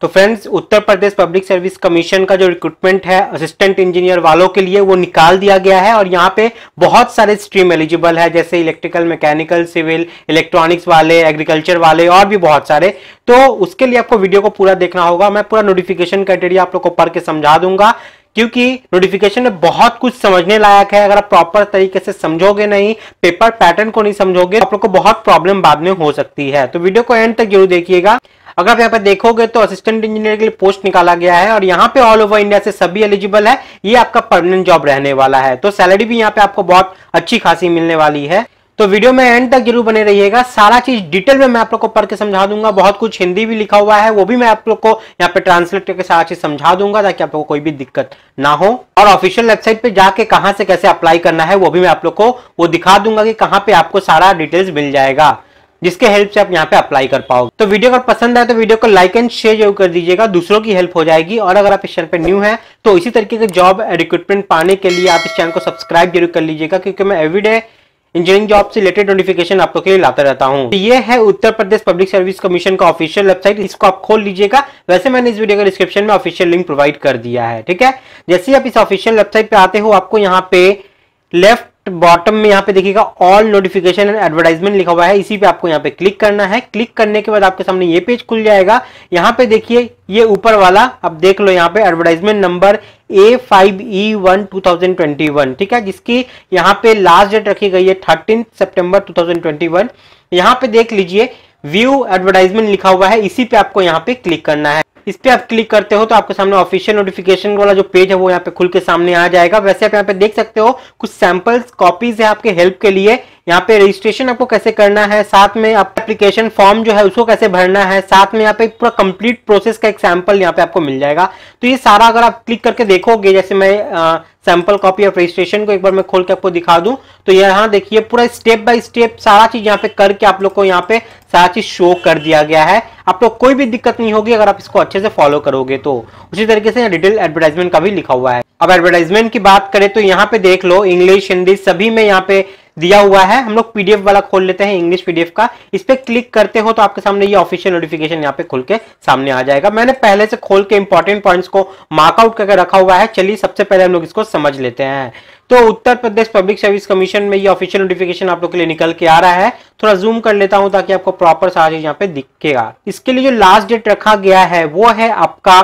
तो friends Uttar Pradesh public service commission का जो रिक्रूटमेंट है असिस्टेंट इंजीनियर वालों के लिए वो निकाल दिया गया है और यहाँ पे बहुत सारे स्ट्रीम एलिजिबल है जैसे इलेक्ट्रिकल मैकेनिकल सिविल इलेक्ट्रॉनिक्स वाले एग्रीकल्चर वाले और भी बहुत सारे तो उसके लिए आपको वीडियो को पूरा देखना होगा मैं पूरा नोटिफिकेशन क्राइटेरिया आप लोग को पढ़ के समझा दूंगा क्योंकि नोटिफिकेशन में बहुत कुछ समझने लायक है अगर आप प्रॉपर तरीके से समझोगे नहीं पेपर पैटर्न को नहीं समझोगे तो आप लोग को बहुत प्रॉब्लम बाद में हो सकती है तो वीडियो को एंड तक जरूर देखिएगा अगर आप यहाँ पे देखोगे तो असिस्टेंट इंजीनियर के लिए पोस्ट निकाला गया है और यहाँ पे ऑल ओवर इंडिया से सभी एलिजिबल है ये आपका परमानेंट जॉब रहने वाला है तो सैलरी भी यहाँ पे आपको बहुत अच्छी खासी मिलने वाली है तो वीडियो में एंड तक जरूर बने रहिएगा सारा चीज डिटेल में मैं आप लोग को पढ़ के समझा दूंगा बहुत कुछ हिंदी भी लिखा हुआ है वो भी मैं आप लोग को यहाँ पे ट्रांसलेट करके सारा चीज समझा दूंगा ताकि आप लोग को कोई भी दिक्कत ना हो और ऑफिशियल वेबसाइट पे जाके कहाँ से कैसे अप्लाई करना है वो भी मैं आप लोग को वो दिखा दूंगा कि कहाँ पे आपको सारा डिटेल्स मिल जाएगा जिसके हेल्प से आप यहाँ पे अप्लाई कर पाओगे तो वीडियो अगर पसंद आए तो वीडियो को लाइक एंड शेयर जरूर कर दीजिएगा दूसरों की हेल्प हो जाएगी और अगर आप इस चैनल पे न्यू है तो इसी तरीके के जॉब रिक्रूटमेंट पाने के लिए आप इस चैनल को सब्सक्राइब जरूर कर लीजिएगा क्योंकि मैं एवरीडे इंजीनियरिंग जॉब से रिलेटेड नोटिफिकेशन आप लोग के लिए लाता रहता हूँ तो ये है Uttar Pradesh public service commission का ऑफिशियल वेबसाइट इसको आप खोल लीजिएगा वैसे मैंने इस वीडियो का डिस्क्रिप्शन में ऑफिशियल लिंक प्रोवाइड कर दिया है ठीक है जैसे ही आप इस ऑफिशियल वेबसाइट पे आते हो आपको यहाँ पे लेफ्ट बॉटम में यहाँ पे देखिएगा ऑल नोटिफिकेशन एंड एडवर्टाइजमेंट लिखा हुआ है इसी पे आपको यहाँ पे क्लिक करना है क्लिक करने के बाद आपके सामने ये पेज खुल जाएगा यहाँ पे देखिए ये ऊपर वाला आप देख लो यहाँ पे advertisement number A five E one two thousand twenty one ठीक है जिसकी यहाँ पे लास्ट डेट रखी गई है thirteen September two thousand twenty one यहाँ पे देख लीजिए व्यू एडवर्टाइजमेंट लिखा हुआ है इसी पे आपको यहाँ पे क्लिक करना है इस पर आप क्लिक करते हो तो आपके सामने ऑफिशियल नोटिफिकेशन वाला जो पेज है वो यहाँ पे खुल के सामने आ जाएगा वैसे आप यहाँ पे देख सकते हो कुछ सैंपल्स कॉपीज है आपके हेल्प के लिए यहाँ पे रजिस्ट्रेशन आपको कैसे करना है साथ में आप एप्लीकेशन फॉर्म जो है उसको कैसे भरना है साथ में यहाँ पे पूरा कंप्लीट प्रोसेस का एक सैंपल यहाँ पे आपको मिल जाएगा तो ये सारा अगर आप क्लिक करके देखोगे जैसे मैं सैंपल कॉपी ऑफ रजिस्ट्रेशन को एक बार मैं खोल के आपको दिखा दूं तो यहाँ देखिए पूरा स्टेप बाय स्टेप सारा चीज यहाँ पे करके आप लोग को यहाँ पे सारा चीज शो कर दिया गया है आप लोग कोई भी दिक्कत नहीं होगी अगर आप इसको अच्छे से फॉलो करोगे तो उसी तरीके से डिटेल एडवर्टाइजमेंट का भी लिखा हुआ है अब एडवर्टाइजमेंट की बात करें तो यहाँ पे देख लो इंग्लिश हिंदी सभी में यहाँ पे दिया हुआ है हम लोग पीडीएफ वाला खोल लेते हैं इंग्लिश पीडीएफ का इस पर क्लिक करते हो तो आपके सामने ये ऑफिशियल नोटिफिकेशन यहाँ पे खुल के सामने आ जाएगा मैंने पहले से खोल के इंपॉर्टेंट पॉइंट्स को मार्कआउट करके रखा हुआ है चलिए सबसे पहले हम लोग इसको समझ लेते हैं तो Uttar Pradesh public service commission में ये ऑफिशियल नोटिफिकेशन आप लोग के लिए निकल के आ रहा है थोड़ा जूम कर लेता हूं ताकि आपको प्रॉपर सारा चीज यहाँ पे दिखेगा इसके लिए जो लास्ट डेट रखा गया है वो है आपका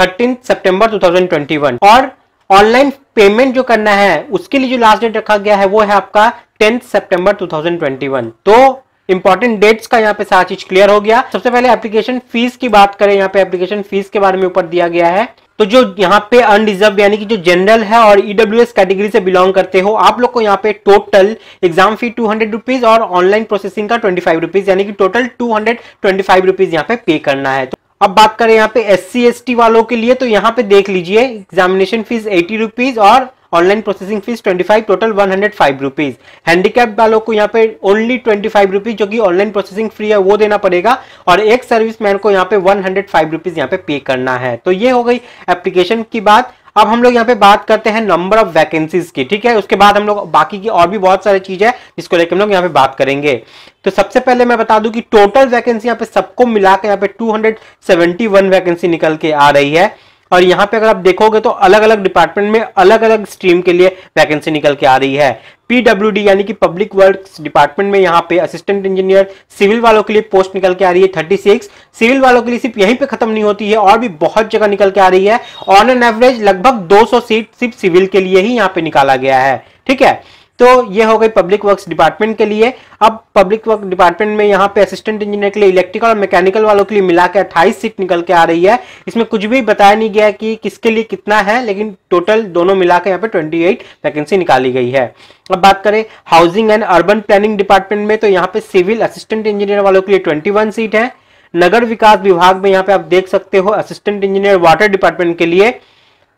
थर्टीन सेप्टेम्बर टू और ऑनलाइन पेमेंट जो करना है उसके लिए जो लास्ट डेट रखा गया है वो है आपका टेंथ सेप्टेम्बर टू तो इंपॉर्टेंट डेट्स का यहाँ पे सारा चीज क्लियर हो गया सबसे पहले एप्लीकेशन फीस की बात करें यहाँ पे एप्लीकेशन फीस के बारे में ऊपर दिया गया है तो जो यहाँ पे अनरिजर्व यानी कि जो जनरल है और ईडब्ल्यू e कैटेगरी से बिलोंग करते हो आप लोग को यहाँ पे total exam fee two hundred rupees और ऑनलाइन प्रोसेसिंग का ट्वेंटी फाइव रुपीज यानी कि total two hundred twenty five rupees यहाँ पे पे करना है तो अब बात करें यहाँ पे एस सी वालों के लिए तो यहाँ पे देख लीजिए एग्जामिनेशन फीस एटी रुपीज और online processing fees 25 total 105 hundred five rupees handicap वालों को यहाँ पे ओनली 25 फाइव रुपीज़ जो कि ऑनलाइन प्रोसेसिंग फ्री है वो देना पड़ेगा और एक सर्विस मैन को यहाँ पे 105 हंड्रेड फाइव रुपीज़ यहाँ पे पे करना है तो ये हो गई एप्लीकेशन की बात अब हम लोग यहाँ पे बात करते हैं नंबर ऑफ वैकेंसीज की ठीक है उसके बाद हम लोग बाकी की और भी बहुत सारी चीज है जिसको लेकर हम लोग यहाँ पे बात करेंगे तो सबसे पहले मैं बता दूं कि टोटल वैकेंसी यहाँ पे सबको मिलाकर यहाँ पे 271 वैकेंसी निकल के आ रही है और यहाँ पे अगर आप देखोगे तो अलग अलग डिपार्टमेंट में अलग अलग स्ट्रीम के लिए वैकेंसी निकल के आ रही है पीडब्ल्यू यानी कि पब्लिक वर्क्स डिपार्टमेंट में यहाँ पे असिस्टेंट इंजीनियर सिविल वालों के लिए पोस्ट निकल के आ रही है 36 सिविल वालों के लिए सिर्फ यहीं पे खत्म नहीं होती है और भी बहुत जगह निकल के आ रही है ऑन एन एवरेज लगभग दो सीट सिर्फ सिविल के लिए ही यहाँ पे निकाला गया है ठीक है तो ये हो गई पब्लिक वर्क्स डिपार्टमेंट के लिए अब पब्लिक वर्क डिपार्टमेंट में यहाँ पे असिस्टेंट इंजीनियर के लिए इलेक्ट्रिकल और मैकेनिकल वालों के लिए मिला के अट्ठाईस सीट निकल के आ रही है इसमें कुछ भी बताया नहीं गया कि किसके लिए कितना है लेकिन टोटल दोनों मिला के यहाँ पे ट्वेंटी एट वैकेंसी निकाली गई है अब बात करें housing and urban planning department में तो यहाँ पे सिविल असिस्टेंट इंजीनियर वालों के लिए ट्वेंटी वन सीट है नगर विकास विभाग में यहाँ पे आप देख सकते हो असिस्टेंट इंजीनियर वाटर डिपार्टमेंट के लिए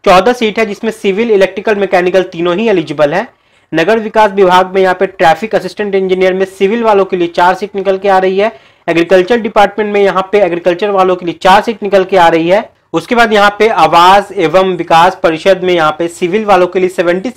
चौदह सीट है जिसमें सिविल इलेक्ट्रिकल मैकेनिकल तीनों ही एलिजिबल है नगर विकास विभाग में यहाँ पे ट्रैफिक असिस्टेंट इंजीनियर में सिविल वालों के लिए चार सीट निकल के आ रही है एग्रीकल्चर डिपार्टमेंट में यहाँ पे एग्रीकल्चर वालों के लिए चार सीट निकल के आ रही है उसके बाद यहाँ पे आवास एवं विकास परिषद में यहाँ पे सिविल वालों के लिए सेवेंटी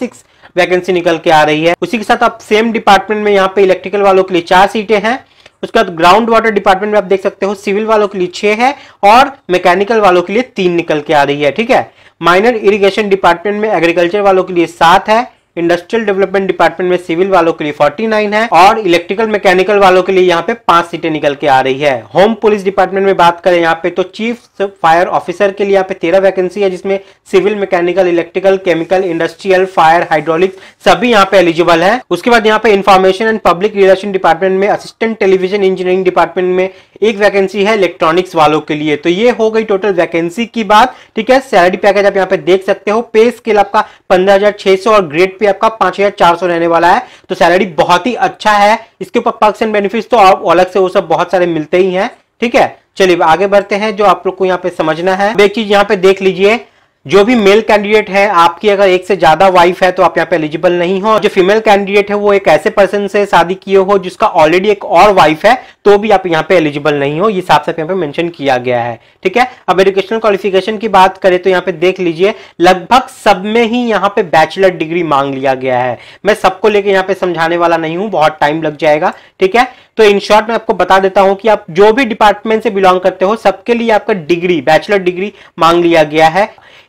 वैकेंसी निकल के आ रही है उसी के साथ आप सेम डिपार्टमेंट में यहाँ पे इलेक्ट्रिकल वालों के लिए चार सीटें हैं उसके बाद ग्राउंड वाटर डिपार्टमेंट में आप देख सकते हो सिविल वालों के लिए छह है और मैकेनिकल वालों के लिए तीन निकल के आ रही है ठीक है माइनर इरिगेशन डिपार्टमेंट में एग्रीकल्चर वालों के लिए सात है इंडस्ट्रियल डेवलपमेंट डिपार्टमेंट में सिविल वालों के लिए 49 है और इलेक्ट्रिकल मैकेनिकल वालों के लिए यहाँ पे पांच सीटें निकल के आ रही है होम पुलिस डिपार्टमेंट में बात करें यहाँ पे तो चीफ फायर ऑफिसर के लिए यहाँ पे तेरह वैकेंसी है जिसमें civil mechanical electrical chemical industrial fire hydraulic सभी यहाँ पे एलिजिबल है उसके बाद यहाँ पे information and public relation department में असिस्टेंट टेलीविजन इंजीनियरिंग डिपार्टमेंट में एक वैकेंसी है इलेक्ट्रॉनिक्स वालों के लिए तो ये हो गई टोटल वैकेंसी की बात ठीक है सैलरी पैकेज आप यहाँ पे देख सकते हो पे स्केल आपका पंद्रह और ग्रेड पे आपका पांच हजार चार सौ रहने वाला है तो सैलरी बहुत ही अच्छा है इसके ऊपर पर्क्स एंड बेनिफिट तो आप अलग से वो सब बहुत सारे मिलते ही हैं ठीक है चलिए आगे बढ़ते हैं जो आप लोग को यहाँ पे समझना है एक चीज यहाँ पे देख लीजिए जो भी मेल कैंडिडेट है आपकी अगर एक से ज्यादा वाइफ है तो आप यहाँ पे एलिजिबल नहीं हो जो फीमेल कैंडिडेट है वो एक ऐसे पर्सन से शादी किए हो जिसका ऑलरेडी एक और वाइफ है तो भी आप यहाँ पे एलिजिबल नहीं हो ये साफ साफ यहाँ पे मेंशन किया गया है ठीक है अब एजुकेशनल क्वालिफिकेशन की बात करें तो यहाँ पे देख लीजिए लगभग सब में ही यहाँ पे बैचलर डिग्री मांग लिया गया है मैं सबको लेके यहाँ पे समझाने वाला नहीं हूँ बहुत टाइम लग जाएगा ठीक है तो इन शॉर्ट मैं आपको बता देता हूं कि आप जो भी डिपार्टमेंट से बिलोंग करते हो सबके लिए आपका डिग्री बैचलर डिग्री मांग लिया गया है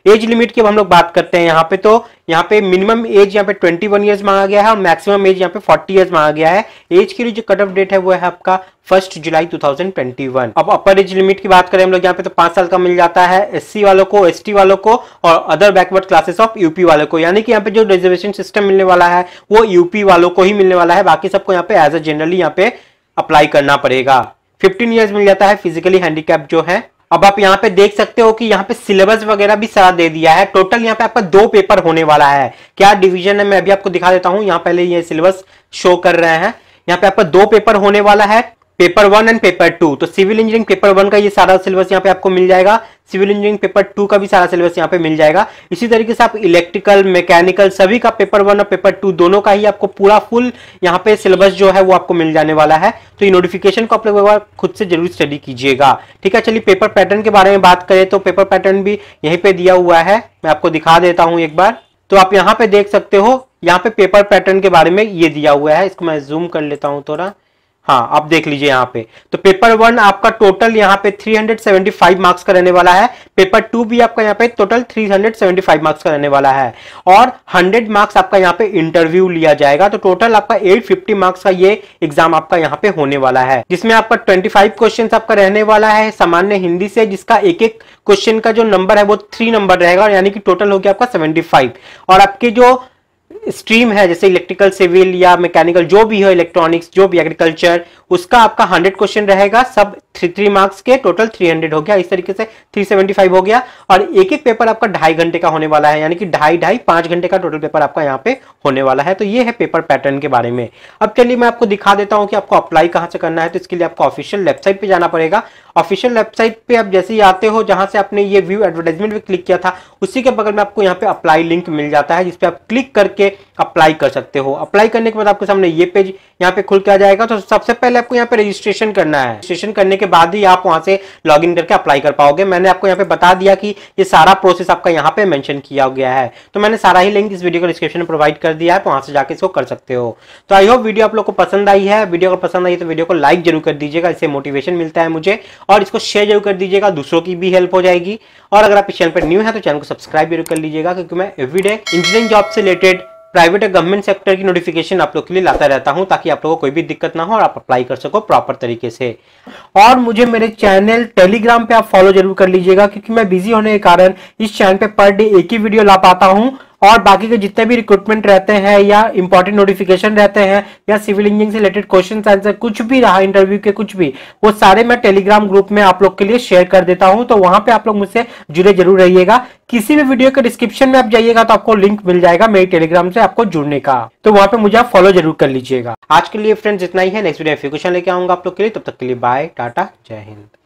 एज लिमिट की हम लोग बात करते हैं यहाँ पे तो यहाँ पे मिनिमम एज यहाँ पे 21 वन ईयर्स मांगा गया है और मैक्सिमम एज यहाँ पे 40 ईयर्स मांगा गया है एज की जो कट ऑफ डेट है वो है आपका फर्स्ट जुलाई 2021 अब अपर एज लिमिट की बात करें हम लोग यहाँ पे तो पांच साल का मिल जाता है एससी वालों को एसटी वालों को और other backward classes of UP वालों को यानी कि यहाँ पे जो रिजर्वेशन सिस्टम मिलने वाला है वो यूपी वालों को ही मिलने वाला है बाकी सबको यहाँ पे एज अ जनरली यहाँ पे अप्लाई करना पड़ेगा फिफ्टीन ईयर्स मिल जाता है फिजिकली हैंडीकैप जो है अब आप यहाँ पे देख सकते हो कि यहाँ पे सिलेबस वगैरह भी सारा दे दिया है टोटल यहाँ पे आपका दो पेपर होने वाला है क्या डिवीजन है मैं अभी आपको दिखा देता हूँ यहाँ पहले ये सिलेबस शो कर रहे हैं यहाँ पे आपका दो पेपर होने वाला है paper one and paper two तो सिविल इंजीनियरिंग पेपर वन का ये सारा सिलेबस यहाँ पे आपको मिल जाएगा सिविल इंजीनियरिंग पेपर टू का भी सारा सिलेबस यहाँ पे मिल जाएगा इसी तरीके से आप इलेक्ट्रिकल मैकेनिकल सभी का पेपर वन और पेपर टू दोनों का ही आपको पूरा फुल यहाँ पे सिलेबस जो है वो आपको मिल जाने वाला है तो ये नोटिफिकेशन को आप लोग खुद से जरूर स्टडी कीजिएगा ठीक है चलिए पेपर पैटर्न के बारे में बात करें तो पेपर पैटर्न भी यहीं पे दिया हुआ है मैं आपको दिखा देता हूँ एक बार तो आप यहाँ पे देख सकते हो यहाँ पे पेपर पैटर्न के बारे में ये दिया हुआ है इसको मैं जूम कर लेता हूँ थोड़ा हाँ आप देख लीजिए यहाँ पे तो पेपर वन आपका टोटल यहाँ पे 375 मार्क्स का रहने वाला है पेपर टू भी आपका यहाँ पे टोटल 375 मार्क्स का रहने वाला है और 100 मार्क्स आपका यहाँ पे इंटरव्यू लिया जाएगा तो टोटल आपका 850 मार्क्स का ये एग्जाम आपका यहाँ पे होने वाला है जिसमें आपका 25 क्वेश्चन आपका रहने वाला है सामान्य हिंदी से जिसका एक एक क्वेश्चन का जो नंबर है वो थ्री नंबर रहेगा यानी कि टोटल हो गया आपका सेवेंटी और आपके जो स्ट्रीम है जैसे इलेक्ट्रिकल सिविल या मैकेनिकल जो भी हो इलेक्ट्रॉनिक्स जो भी एग्रीकल्चर उसका आपका हंड्रेड क्वेश्चन रहेगा सब थ्री थ्री मार्क्स के टोटल थ्री हंड्रेड हो गया इस तरीके से थ्री सेवेंटी फाइव हो गया और एक एक पेपर आपका ढाई घंटे का होने वाला है यानी कि ढाई ढाई पांच घंटे का टोटल पेपर आपका यहाँ पे होने वाला है तो ये है पेपर पैटर्न के बारे में अब चलिए मैं आपको दिखा देता हूँ कि आपको अप्लाई कहाँ से करना है तो इसके लिए आपको ऑफिशियल वेबसाइट पर जाना पड़ेगा ऑफिशियल वेबसाइट पे आप जैसे ही आते हो जहां से आपने ये व्यू एडवर्टाइजमेंट भी क्लिक किया था उसी के बगल में आपको यहाँ पे अप्लाई लिंक मिल जाता है जिसपे आप क्लिक करके अप्लाई कर सकते हो अप्लाई करने के बाद आपके सामने ये पेज यहाँ पे खुल के आ जाएगा तो सबसे पहले आपको यहाँ पे रजिस्ट्रेशन करना है रजिस्ट्रेशन करने के बाद ही आप वहां से लॉग इन करके अप्लाई कर पाओगे मैंने आपको यहाँ पे बता दिया कि ये सारा प्रोसेस आपका यहाँ पे मेंशन किया गया है तो मैंने सारा ही लिंक इस वीडियो को डिस्क्रिप्शन में प्रोवाइड कर दिया है वहां से जाकर इसको कर सकते हो तो आई होप वीडियो आप लोग को पसंद आई है वीडियो अगर पसंद आई तो वीडियो को लाइक जरूर कर दीजिएगा इससे मोटिवेशन मिलता है मुझे और इसको शेयर जरूर कर दीजिएगा दूसरों की भी हेल्प हो जाएगी और अगर आप इस चैनल पर न्यू है तो चैनल को सब्सक्राइब जरूर कर लीजिएगा क्योंकि मैं एवरीडे इंजीनियरिंग जॉब से रिलेटेड प्राइवेट और गवर्नमेंट सेक्टर की नोटिफिकेशन आप लोग के लिए लाता रहता हूं ताकि आप लोगों को कोई भी दिक्कत ना हो और आप अप्लाई कर सको प्रॉपर तरीके से और मुझे मेरे चैनल टेलीग्राम पे आप फॉलो जरूर कर लीजिएगा क्योंकि मैं बिजी होने के कारण इस चैनल पे पर डे एक ही वीडियो ला पाता हूँ और बाकी के जितने भी रिक्रूटमेंट रहते हैं या इंपॉर्टेंट नोटिफिकेशन रहते हैं या सिविल इंजीनियरिंग से रिलेटेड क्वेश्चन आंसर कुछ भी रहा इंटरव्यू के कुछ भी वो सारे मैं टेलीग्राम ग्रुप में आप लोग के लिए शेयर कर देता हूं तो वहां पे आप लोग मुझसे जुड़े जरूर रहिएगा किसी भी वीडियो के डिस्क्रिप्शन में आप जाइएगा तो आपको लिंक मिल जाएगा मेरी टेलीग्राम से आपको जुड़ने का तो वहां पे मुझे फॉलो जरूर कर लीजिएगा आज के लिए फ्रेंड्स इतना ही है नेक्स्ट वीडियो क्वेश्चन लेके आऊंगा आप लोग के लिए तब तक के लिए बाय टाटा जय हिंद